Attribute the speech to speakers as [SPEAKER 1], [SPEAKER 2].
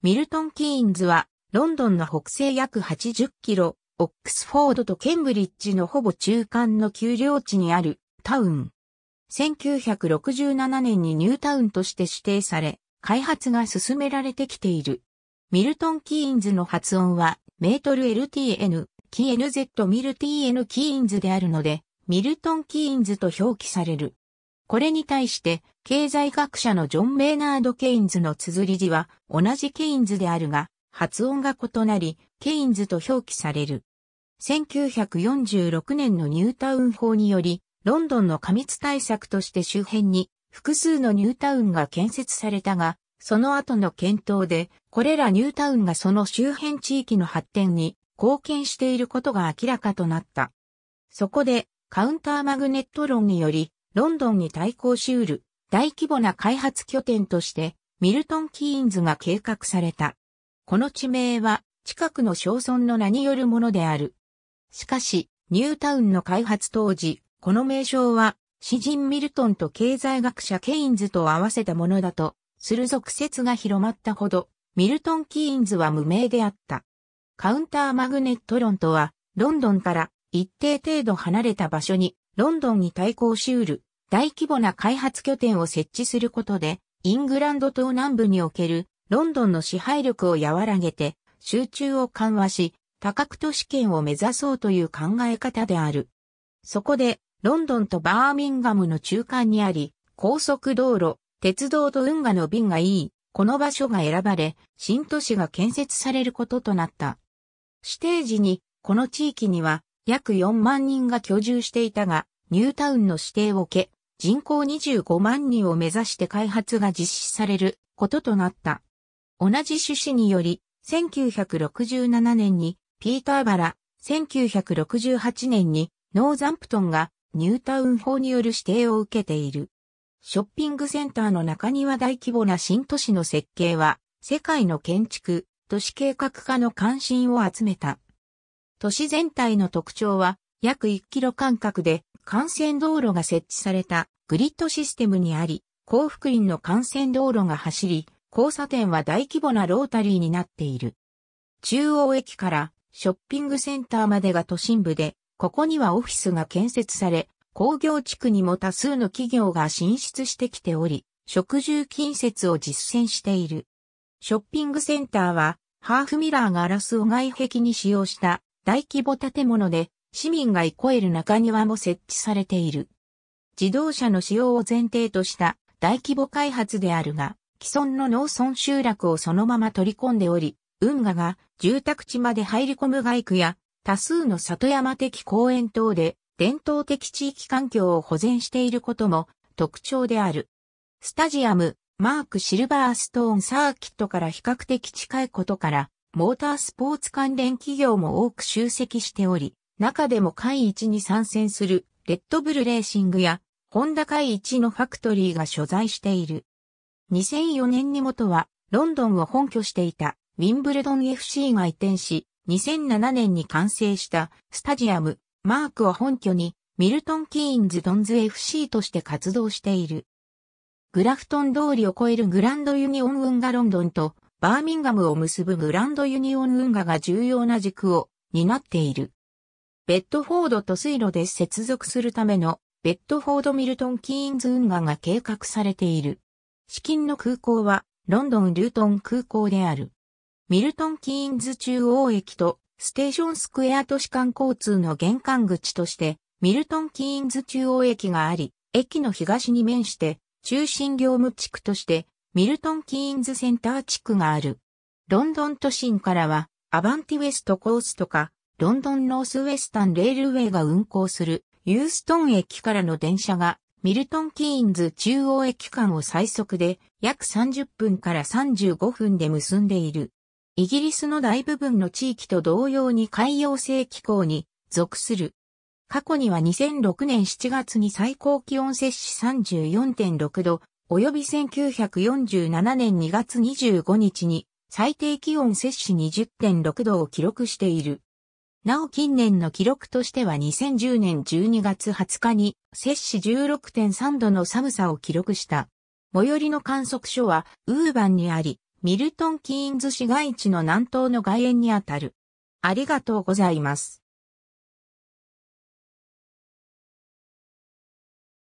[SPEAKER 1] ミルトン・キーンズは、ロンドンの北西約80キロ、オックスフォードとケンブリッジのほぼ中間の丘陵地にあるタウン。1967年にニュータウンとして指定され、開発が進められてきている。ミルトン・キーンズの発音は、メートル LTN、ー n z ミル TN キーンズであるので、ミルトン・キーンズと表記される。これに対して、経済学者のジョン・メイナード・ケインズの綴り字は同じケインズであるが、発音が異なり、ケインズと表記される。1946年のニュータウン法により、ロンドンの過密対策として周辺に複数のニュータウンが建設されたが、その後の検討で、これらニュータウンがその周辺地域の発展に貢献していることが明らかとなった。そこで、カウンターマグネット論により、ロンドンに対抗しうる大規模な開発拠点としてミルトン・キーンズが計画された。この地名は近くの小村の名によるものである。しかし、ニュータウンの開発当時、この名称は詩人ミルトンと経済学者ケインズと合わせたものだとする俗説が広まったほど、ミルトン・キーンズは無名であった。カウンターマグネット論とは、ロンドンから一定程度離れた場所にロンドンに対抗しうる大規模な開発拠点を設置することで、イングランド島南部におけるロンドンの支配力を和らげて、集中を緩和し、多角都市圏を目指そうという考え方である。そこで、ロンドンとバーミンガムの中間にあり、高速道路、鉄道と運河の便がいい、この場所が選ばれ、新都市が建設されることとなった。指定時に、この地域には、約4万人が居住していたが、ニュータウンの指定を受け、人口25万人を目指して開発が実施されることとなった。同じ趣旨により、1967年にピーターバラ、1968年にノーザンプトンがニュータウン法による指定を受けている。ショッピングセンターの中庭大規模な新都市の設計は、世界の建築、都市計画家の関心を集めた。都市全体の特徴は、約1キロ間隔で幹線道路が設置されたグリッドシステムにあり、幸福院の幹線道路が走り、交差点は大規模なロータリーになっている。中央駅からショッピングセンターまでが都心部で、ここにはオフィスが建設され、工業地区にも多数の企業が進出してきており、食住近接を実践している。ショッピングセンターは、ハーフミラーがガラスを外壁に使用した大規模建物で市民が憩える中庭も設置されている。自動車の使用を前提とした大規模開発であるが、既存の農村集落をそのまま取り込んでおり、運河が住宅地まで入り込む外区や多数の里山的公園等で伝統的地域環境を保全していることも特徴である。スタジアム、マーク・シルバーストーンサーキットから比較的近いことからモータースポーツ関連企業も多く集積しており、中でも会一に参戦するレッドブルレーシングやホンダ会一のファクトリーが所在している。2004年に元はロンドンを本拠していたウィンブルドン FC が移転し、2007年に完成したスタジアムマークを本拠にミルトン・キーンズ・ドンズ FC として活動している。グラフトン通りを超えるグランドユニオン運河ロンドンとバーミンガムを結ぶグランドユニオン運河が重要な軸を担っている。ベッドフォードと水路で接続するためのベッドフォードミルトンキーンズ運河が計画されている。資金の空港はロンドンルートン空港である。ミルトンキーンズ中央駅とステーションスクエア都市間交通の玄関口としてミルトンキーンズ中央駅があり、駅の東に面して中心業務地区としてミルトン・キーンズセンター地区がある。ロンドン都心からは、アバンティウェストコースとか、ロンドンノースウェスタンレールウェイが運行する、ユーストン駅からの電車が、ミルトン・キーンズ中央駅間を最速で、約30分から35分で結んでいる。イギリスの大部分の地域と同様に海洋性気候に属する。過去には2006年7月に最高気温摂氏34.6度、及び1947年2月25日に最低気温摂氏20.6度を記録している。なお近年の記録としては2010年12月20日に摂氏16.3度の寒さを記録した。最寄りの観測所はウーバンにあり、ミルトンキーンズ市街地の南東の外縁にあたる。ありがとうございます。